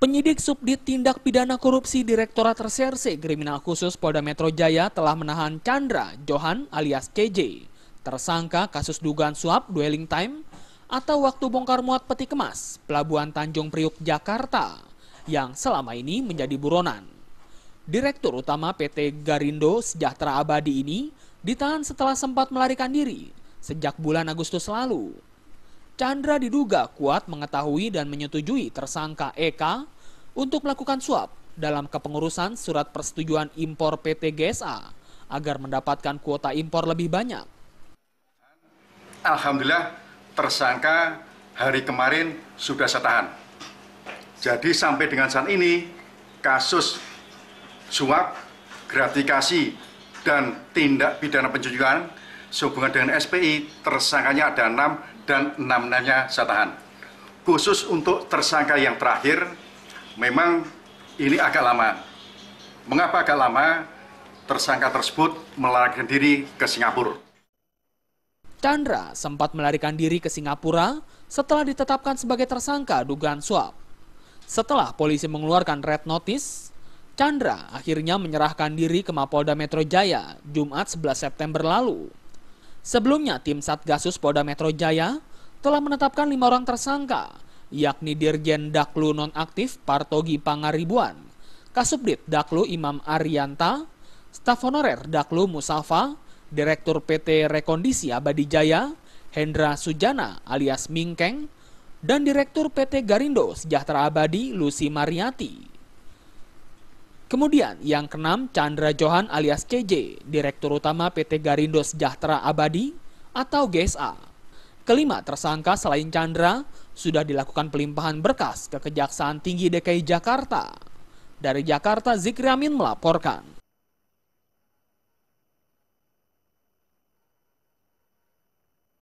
Penyidik Subdit Tindak Pidana Korupsi Direktorat Reserse Kriminal Khusus Polda Metro Jaya telah menahan Chandra Johan alias CJ, tersangka kasus dugaan suap dwelling time atau waktu bongkar muat peti kemas Pelabuhan Tanjung Priuk, Jakarta, yang selama ini menjadi buronan. Direktur Utama PT Garindo Sejahtera Abadi ini ditahan setelah sempat melarikan diri sejak bulan Agustus lalu Chandra diduga kuat mengetahui dan menyetujui tersangka Eka untuk melakukan suap dalam kepengurusan surat persetujuan impor PT GSA agar mendapatkan kuota impor lebih banyak. Alhamdulillah tersangka hari kemarin sudah setahan. Jadi sampai dengan saat ini kasus suap, gratifikasi, dan tindak pidana pencucian Sehubungan dengan SPI, tersangkanya ada enam dan enamnya saya tahan. Khusus untuk tersangka yang terakhir, memang ini agak lama. Mengapa agak lama? Tersangka tersebut melarikan diri ke Singapura. Chandra sempat melarikan diri ke Singapura setelah ditetapkan sebagai tersangka dugaan suap. Setelah polisi mengeluarkan red notice, Chandra akhirnya menyerahkan diri ke Mapolda Metro Jaya Jumat 11 September lalu. Sebelumnya, tim Satgasus Polda Metro Jaya telah menetapkan lima orang tersangka, yakni Dirjen Daklu Nonaktif Partogi Pangaribuan, Kasubdit Daklu Imam Arianta, Staf Honorer Daklu Musafa, Direktur PT Rekondisi Abadi Jaya, Hendra Sujana alias Mingkeng, dan Direktur PT Garindo Sejahtera Abadi Lucy Mariati. Kemudian yang keenam Chandra Johan alias CJ, Direktur Utama PT Garindo Sejahtera Abadi atau GSA. Kelima tersangka selain Chandra sudah dilakukan pelimpahan berkas ke Kejaksaan Tinggi DKI Jakarta. Dari Jakarta, Zikri Amin melaporkan.